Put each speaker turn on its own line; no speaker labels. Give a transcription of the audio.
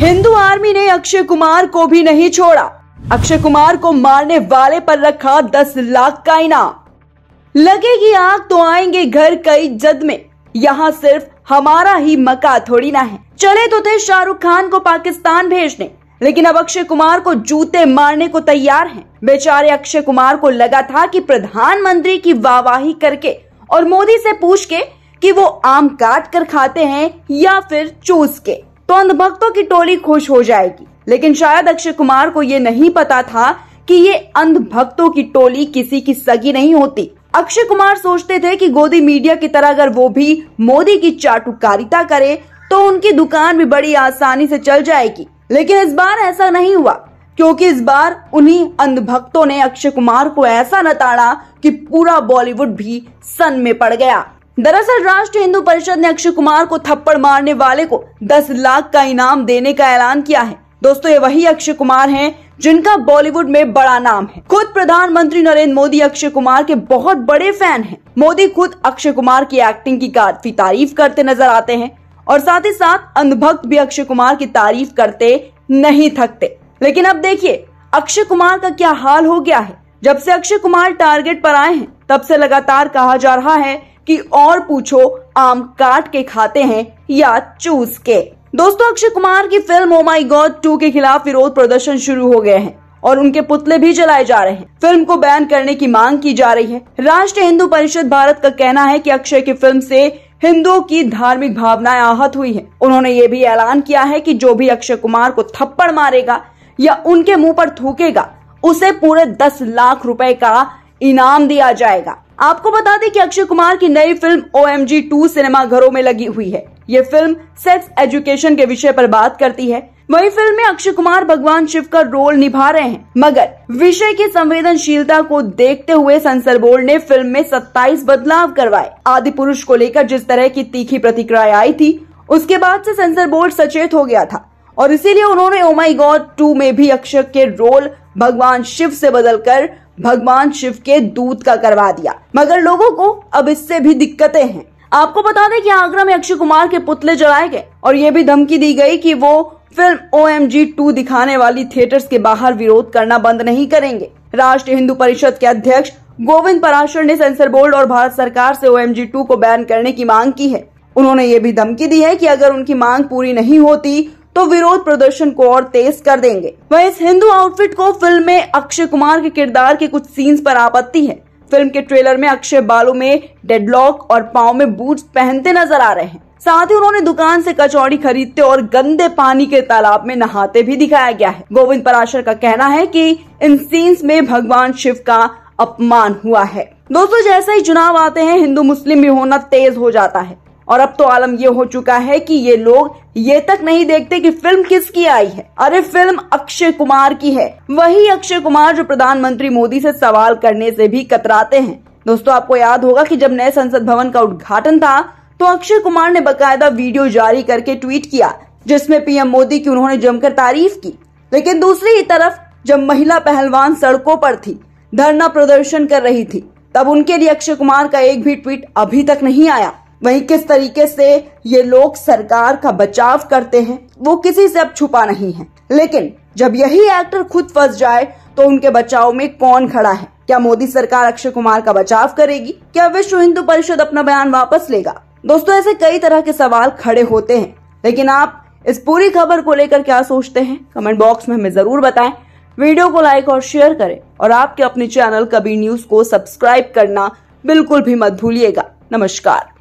Hindu army ने अक्षय कुमार को भी नहीं छोड़ा अक्षय कुमार को मारने वाले पर रखा दस लाख का इनाम लगेगी आग तो आएंगे घर कई जद में यहाँ सिर्फ हमारा ही मका थोड़ी ना है चले तो थे शाहरुख खान को पाकिस्तान भेजने लेकिन अब अक्षय कुमार को जूते मारने को तैयार हैं। बेचारे अक्षय कुमार को लगा था कि प्रधानमंत्री की वाहवाही करके और मोदी से पूछ के कि वो आम काट कर खाते हैं या फिर चूस के तो अंधभक्तों की टोली खुश हो जाएगी लेकिन शायद अक्षय कुमार को ये नहीं पता था कि ये अंधभक्तों की टोली किसी की सगी नहीं होती अक्षय कुमार सोचते थे कि गोदी मीडिया की तरह अगर वो भी मोदी की चाटुकारिता करे तो उनकी दुकान भी बड़ी आसानी से चल जाएगी लेकिन इस बार ऐसा नहीं हुआ क्योंकि इस बार उन्हीं अंधभक्तों ने अक्षय कुमार को ऐसा नताड़ा कि पूरा बॉलीवुड भी सन में पड़ गया दरअसल राष्ट्रीय हिंदू परिषद ने अक्षय कुमार को थप्पड़ मारने वाले को 10 लाख का इनाम देने का ऐलान किया है दोस्तों ये वही अक्षय कुमार हैं जिनका बॉलीवुड में बड़ा नाम है खुद प्रधानमंत्री नरेंद्र मोदी अक्षय कुमार के बहुत बड़े फैन हैं। मोदी खुद अक्षय कुमार की एक्टिंग की काफी तारीफ करते नजर आते हैं और साथ ही साथ अंधभक्त भी अक्षय कुमार की तारीफ करते नहीं थकते लेकिन अब देखिए अक्षय कुमार का क्या हाल हो गया है जब से अक्षय कुमार टारगेट पर आए हैं तब से लगातार कहा जा रहा है कि और पूछो आम काट के खाते हैं या चूस के दोस्तों अक्षय कुमार की film O my God two के खिलाफ विरोध प्रदर्शन शुरू हो गए हैं और उनके पुतले भी जलाए जा रहे हैं फिल्म को बैन करने की मांग की जा रही है राष्ट्रीय हिंदू परिषद भारत का कहना है कि अक्षय की फिल्म से हिंदुओं की धार्मिक भावनाएं आहत हुई हैं। उन्होंने ये भी ऐलान किया है कि जो भी अक्षय कुमार को थप्पड़ मारेगा या उनके मुंह पर थूकेगा उसे पूरे दस लाख रुपए का इनाम दिया जाएगा आपको बता दें कि अक्षय कुमार की नई film O M G two cinema घरों में लगी हुई है ये फिल्म सेक्स एजुकेशन के विषय पर बात करती है वही फिल्म में अक्षय कुमार भगवान शिव का रोल निभा रहे हैं मगर विषय की संवेदनशीलता को देखते हुए सेंसर बोर्ड ने फिल्म में 27 बदलाव करवाए आदि पुरुष को लेकर जिस तरह की तीखी प्रतिक्रिया आई थी उसके बाद से सेंसर बोर्ड सचेत हो गया था और इसीलिए उन्होंने ओमाई गॉड टू में भी अक्षय के रोल भगवान शिव से बदलकर भगवान शिव के दूत का करवा दिया मगर लोगों को अब इससे भी दिक्कतें हैं आपको बता दें कि आगरा में अक्षय कुमार के पुतले जलाए गए और ये भी धमकी दी गई कि वो film O M G two दिखाने वाली थिएटर्स के बाहर विरोध करना बंद नहीं करेंगे राष्ट्रीय हिंदू परिषद के अध्यक्ष गोविंद पराशर ने सेंसर बोर्ड और भारत सरकार से ओ एम जी टू को बैन करने की मांग की है उन्होंने ये भी धमकी दी है कि अगर उनकी मांग पूरी नहीं होती तो विरोध प्रदर्शन को और तेज कर देंगे वह इस हिंदू आउटफिट को फिल्म में अक्षय कुमार के किरदार के कुछ सीन्स पर आपत्ति है फिल्म के ट्रेलर में अक्षय बालों में डेडलॉक और पाओ में बूट पहनते नजर आ रहे हैं साथ ही उन्होंने दुकान से कचौड़ी खरीदते और गंदे पानी के तालाब में नहाते भी दिखाया गया है गोविंद पराशर का कहना है कि इन सीन्स में भगवान शिव का अपमान हुआ है दोस्तों जैसे ही चुनाव आते हैं हिंदू मुस्लिम भी होना तेज हो जाता है और अब तो आलम ये हो चुका है कि ये लोग ये तक नहीं देखते कि फिल्म किसकी आई है अरे फिल्म अक्षय कुमार की है वही अक्षय कुमार जो प्रधानमंत्री मोदी से सवाल करने से भी कतराते हैं दोस्तों आपको याद होगा कि जब नए संसद भवन का उद्घाटन था तो अक्षय कुमार ने बकायदा वीडियो जारी करके ट्वीट किया जिसमें पीएम मोदी की उन्होंने जमकर तारीफ की लेकिन दूसरी तरफ जब महिला पहलवान सड़कों पर थी धरना प्रदर्शन कर रही थी तब उनके लिए अक्षय कुमार का एक भी ट्वीट अभी तक नहीं आया वहीं किस तरीके से ये लोग सरकार का बचाव करते हैं वो किसी से अब छुपा नहीं है लेकिन जब यही एक्टर खुद फंस जाए तो उनके बचाव में कौन खड़ा है क्या मोदी सरकार अक्षय कुमार का बचाव करेगी क्या विश्व हिंदू परिषद अपना बयान वापस लेगा दोस्तों ऐसे कई तरह के सवाल खड़े होते हैं लेकिन आप इस पूरी खबर को लेकर क्या सोचते हैं कमेंट बॉक्स में हमें जरूर बताएं वीडियो को लाइक और शेयर करें और आपके अपने चैनल कभी न्यूज को सब्सक्राइब करना बिल्कुल भी मत भूलिएगा नमस्कार